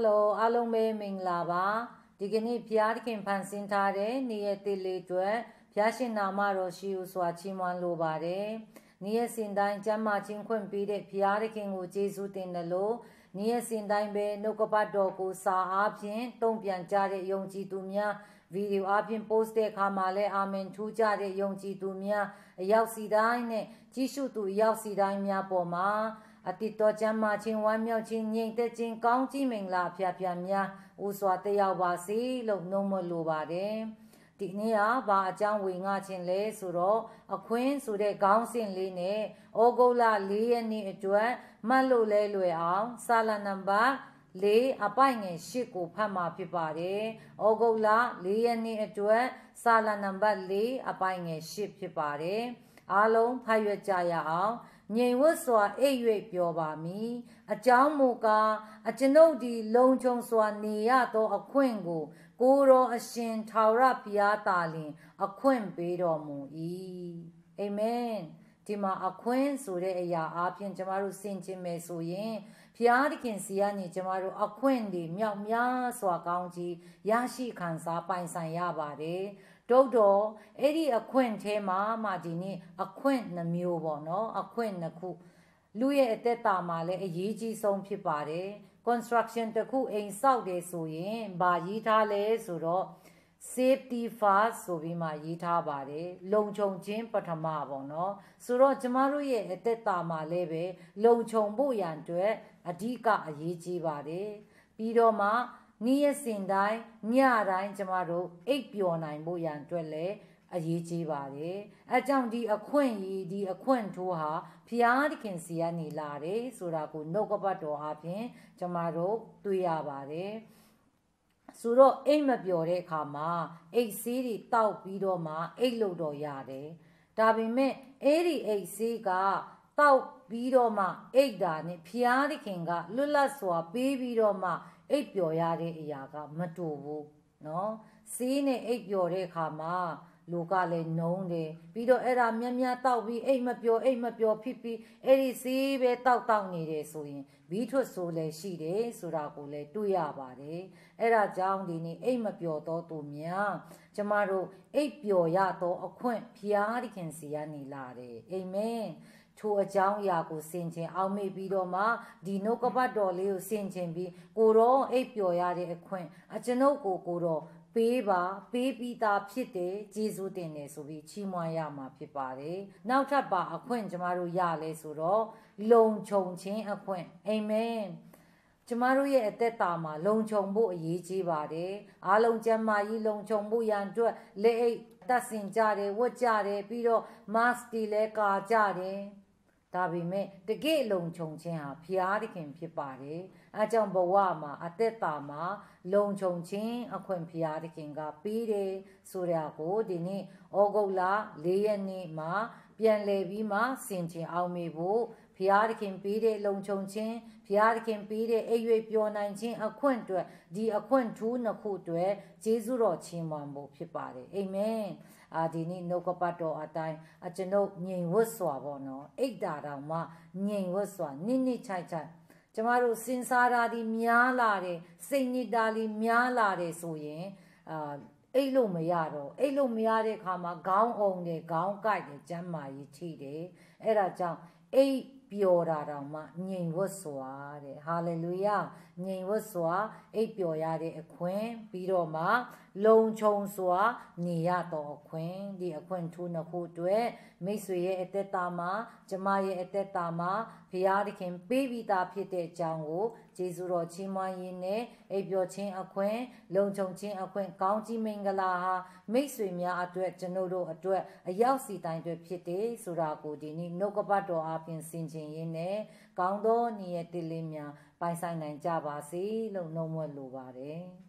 Hello အားလုံးပဲမင်္ဂလာပါဒီကနေ့ဘုရားသခင်ဖန်ဆင်းထားတဲ့နေ့ရက်တည်လေးအတွက်ဘုရားရှင်နာမတော်ရှိဟုစွာချီးမွမ်းလိုပါတယ်နေ့ရက်စဉ်တိုင်းကျမ်းမာခြင်းခွင့်ပေးတဲ့ဘုရားသခင်ကိုကျေးဇူးတင်တယ်လို့နေ့ရက်စဉ်တိုင်းပဲနှုတ်ကပတ်တော်ကိုစာအားဖြင့်တုံ့ပြန်ကြတဲ့ယုံကြည်သူများဗီဒီယိုအားဖြင့် post တဲ့အခါမှာလည်းအာမင်ထူးကြတဲ့ယုံကြည်သူများအရောက်စီတိုင်းနဲ့ကြီးစုသူအရောက်စီတိုင်းများပေါ်မှာအတိတော်ကျမ်းမာခြင်းဝမ်းမြောက်ခြင်းငြိမ်သက်ခြင်းကောင်းကြီးမင်္ဂလာဖျားဖျားများဦးစွာတက်ရောက်ပါစေလို့နှုတ်မလိုပါတယ်။ဒီနေ့ကဘာအကြောင်းဝင်ငှခြင်းလဲဆိုတော့အခွင့်ဆိုတဲ့ခေါင်းစဉ်လေးနဲ့ဩဂုတ်လ၄ရက်နေ့အတွက်မှတ်လို့လဲလွယ်အောင် စာလနံပါတ်လေးအပိုင်ငယ်၈ကိုဖတ်မှာဖြစ်ပါတယ်။ဩဂုတ်လ၄ရက်နေ့အတွက် စာလနံပါတ်၄အပိုင်ငယ်၈ဖြစ်ပါတယ်။အားလုံးဖတ်ရကြရအောင်။ငြိမ်ဝတ်စွာအိပ်၍ပြောပါမည်အကြောင်းမူကားအကျွန်ုပ်သည်လုံခြုံစွာနေရသောအခွင့်ကိုကိုရောအရှင်ထာဝရဘုရားသာလျှင်အခွင့်ပေးတော်မူ၏အာမင်ဒီမှာအခွင့်ဆိုတဲ့အရာအပြင်ကျမတို့ဆင်ခြင်မယ်ဆိုရင်ဖျားသခင်စီကနေကျမတို့အခွင့်တွေမြောက်များစွာကောင်းကြီးရရှိခံစားပိုင်ဆိုင်ရပါတယ်တို့တော့အဲ့ဒီအခွင့်ထဲမှာမှဒီနေ့အခွင့်နှမျိုးပေါ့နော်အခွင့်နှစ်ခုလူရဲ့အသက်တာမှာလည်းအရေးကြီးဆုံးဖြစ်ပါတယ် construction တခုအိမ်ဆောက်တယ်ဆိုရင်ဘာရေးထားလဲဆိုတော့ safety first ဆိုပြီးမှရေးထားပါတယ်လုံခြုံခြင်းပထမပေါ့နော်ဆိုတော့ကျမတို့ရဲ့အသက်တာမှာလည်းပဲလုံခြုံဖို့ရန်အတွက်အဓိကအရေးကြီးပါတယ်ပြီးတော့မှနေ့ရက်စဉ်တိုင်းညတိုင်းကျမတို့အိပ်ပျော်နိုင်ဖို့ရန်အတွက်လည်းအရေးကြီးပါတယ်အဲကြောင့်ဒီအခွင့်အရေးဒီအခွင့်ထိုးဟာဖျားသခင်စီကနေလာတယ်ဆိုတာကိုနှုတ်ကပတ်တော်အပြင် ကျမတို့တွေ့ရပါတယ်ဆိုတော့အိတ်မပျော်တဲ့အခါမှာအိတ်ဆေးတွေတောက်ပြီးတော့မှအိတ်လုံတော်ရတယ်ဒါပေမဲ့အဲ့ဒီအိတ်ဆေးကတောက်ပြီးတော့မှအိတ်တာနဲ့ဖျားသခင်ကလွတ်လပ်စွာပေးပြီးတော့မှအိတ်ပျော်ရတဲ့အရာကမတူဘူးနော်စီးနဲ့အိတ်ပျော်တဲ့အခါမှာလူကလည်းနှုံးတယ်ပြီးတော့အဲ့ဒါမြက်မြက်တောက်ပြီးအိတ်မပျော်အိတ်မပျော်ဖြစ်ပြီးအဲ့ဒီစီးပဲတောက်တောက်နေတယ်ဆိုရင်ဘီးထွက်ဆိုလည်းရှိတယ်ဆိုတာကိုလည်းတွေ့ရပါတယ်အဲ့ဒါကြောင့်ဒီနေ့အိတ်မပျော်တော့သူများကျမတို့အိတ်ပျော်ရတော့အခွင့်ဖျားသခင်စီကနေလာတယ်အာမင်ထိုအကြောင်းအရာကိုဆင်ခြင်အောင်မေ့ပြီးတော့မှဒီနှုတ်ကပတ်တော်လေးကိုဆင်ခြင်ပြီးကိုတော်အိပ်ပျော်ရတဲ့အခွင့်အကျွန်ုပ်ကိုကိုတော်ပေးပါပေးပြီးသားဖြစ်တယ်ကျေးဇူးတင်တယ်ဆိုပြီးချီးမွမ်းရမှာဖြစ်ပါတယ်။နောက်ထပ်ပါအခွင့်ကျမတို့ရလဲဆိုတော့လုံခြုံခြင်းအခွင့်အာမင်ကျမတို့ရဲ့အသက်တာမှာလုံခြုံဖို့အရေးကြီးပါတယ်။အားလုံးကျမ်းမာရေးလုံခြုံဖို့ရန်အတွက်လက်အိတ်တပ်ဆင်ကြတယ်ဝတ်ကြတယ်ပြီးတော့ mask တွေလည်းကာကြတယ်။ဒါပေမဲ့တကယ့်လုံခြုံခြင်းဟာဘုရားသခင်ဖြစ်ပါတယ်။အဲကြောင့်ဘဝမှာအသက်တာမှာ လုံခြုံခြင်း အခွင့်ဘုရားသခင်ကပေးတယ်ဆိုတာကိုဒီနေ့ဩဂုတ်လ၄ရက်နေ့မှာပြန်လည်ပြီးမှဆင်ခြင်အောင်မေဖို့ဖျားသခင်ပေးတဲ့လုံခြုံခြင်းဖျားသခင်ပေးတဲ့အိပ်၍ပျော်နိုင်ခြင်းအခွင့်အတွက်ဒီအခွင့်ထူးနှစ်ခုအတွက်ယေရှုတော်ချီးမွမ်းဖို့ဖြစ်ပါတယ်အာမင်အာဒီနေ့နှုတ်ကပတ်တော်အတိုင်းအကျွန်ုပ်ငြိမ်ဝတ်စွာပေါ့နော်အိတ်တာတော်မှငြိမ်ဝတ်စွာနိမ့်နိမ့်ချိုက်ချိုက်ကျမတို့စဉ်းစားတာဒီများလာတယ်စိတ်ညစ်တာလေးများလာတယ်ဆိုရင်အာအိတ်လို့မရတော့အိတ်လို့မရတဲ့အခါမှာခေါင်းအောင်တယ်ခေါင်းကိုက်တယ်ကျမ်းမာရေးထိတယ်အဲ့ဒါကြောင့်အိတ်ပျော်တာတောင်မှငြိမ်ဝတ်စွာတဲ့ဟာလေလုယာငြိမ်ဝတ်စွာ အိပ်ပျော်ရတဲ့အခွင့်ပြီးတော့မှ လုံခြုံစွာ နေရတော့အခွင့်ဒီအခွင့်ထိုးနှစ်ခုအတွက်မိတ်ဆွေရဲ့အသက်တာမှာကျမရဲ့အသက်တာမှာဘုရားသခင်ပေးပြီးသားဖြစ်တဲ့အကြောင်းကိုကျေးဇူးတော်ချီးမွမ်းရင်းနဲ့အိပ်ပျော်ခြင်းအခွင့်လုံခြုံခြင်းအခွင့် ကောင်းကြီးမင်္ဂလာဟာမိတ်ဆွေများအတွက်ကျွန်ုပ်တို့အတွက်အရောက်စီတိုင်းတွေဖြစ်တယ်ဆိုတာကိုဒီနေ့နှုတ်ကပတ်တော်အပြင်ဆင်ခြင်ရင်းနဲ့ကောင်းသောနေ့ရက်တည်းလေးများပိုင်ဆိုင်နိုင်ကြပါစေလို့နှုတ်မွတ်လိုပါတယ်။